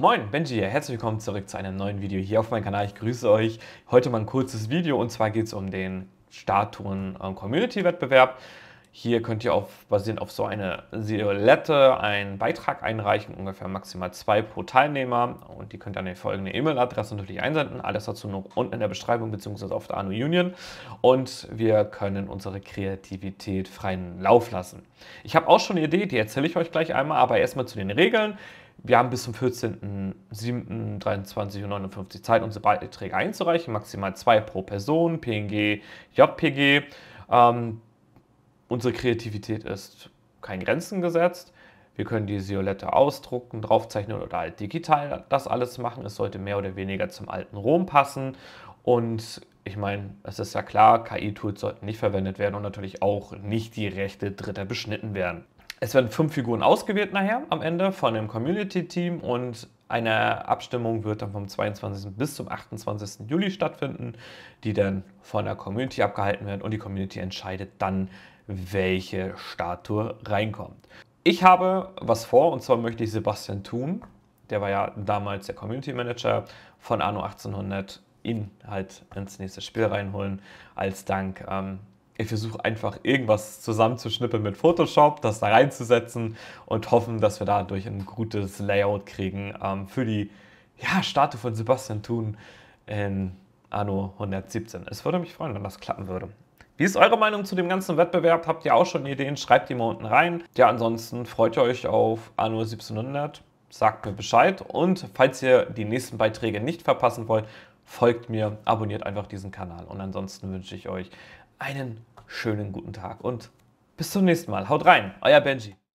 Moin, Benji hier. Herzlich willkommen zurück zu einem neuen Video hier auf meinem Kanal. Ich grüße euch. Heute mal ein kurzes Video und zwar geht es um den Statuen ähm, Community Wettbewerb. Hier könnt ihr auf, basierend auf so eine Silhouette einen Beitrag einreichen, ungefähr maximal zwei pro Teilnehmer. Und die könnt ihr an die folgende E-Mail-Adresse natürlich einsenden. Alles dazu noch unten in der Beschreibung bzw. auf der Anu Union. Und wir können unsere Kreativität freien Lauf lassen. Ich habe auch schon eine Idee, die erzähle ich euch gleich einmal, aber erstmal zu den Regeln. Wir haben bis zum 14.07.23.59 Uhr Zeit, unsere Beiträge einzureichen. Maximal zwei pro Person, PNG, JPG. Ähm, Unsere Kreativität ist kein Grenzen gesetzt. Wir können die Violette ausdrucken, draufzeichnen oder halt digital das alles machen. Es sollte mehr oder weniger zum alten Rom passen. Und ich meine, es ist ja klar, KI-Tools sollten nicht verwendet werden und natürlich auch nicht die Rechte Dritter beschnitten werden. Es werden fünf Figuren ausgewählt nachher am Ende von dem Community-Team und eine Abstimmung wird dann vom 22. bis zum 28. Juli stattfinden, die dann von der Community abgehalten wird und die Community entscheidet dann, welche Statue reinkommt. Ich habe was vor und zwar möchte ich Sebastian Thun, der war ja damals der Community Manager von Anno 1800, ihn halt ins nächste Spiel reinholen als Dank. Ähm, ich versuche einfach irgendwas zusammenzuschnippeln mit Photoshop, das da reinzusetzen und hoffen, dass wir dadurch ein gutes Layout kriegen ähm, für die ja, Statue von Sebastian Thun in Anno 117. Es würde mich freuen, wenn das klappen würde. Wie ist eure Meinung zu dem ganzen Wettbewerb? Habt ihr auch schon Ideen? Schreibt die mal unten rein. Ja, ansonsten freut ihr euch auf Anno 1700. Sagt mir Bescheid. Und falls ihr die nächsten Beiträge nicht verpassen wollt, folgt mir, abonniert einfach diesen Kanal. Und ansonsten wünsche ich euch einen schönen guten Tag und bis zum nächsten Mal. Haut rein, euer Benji.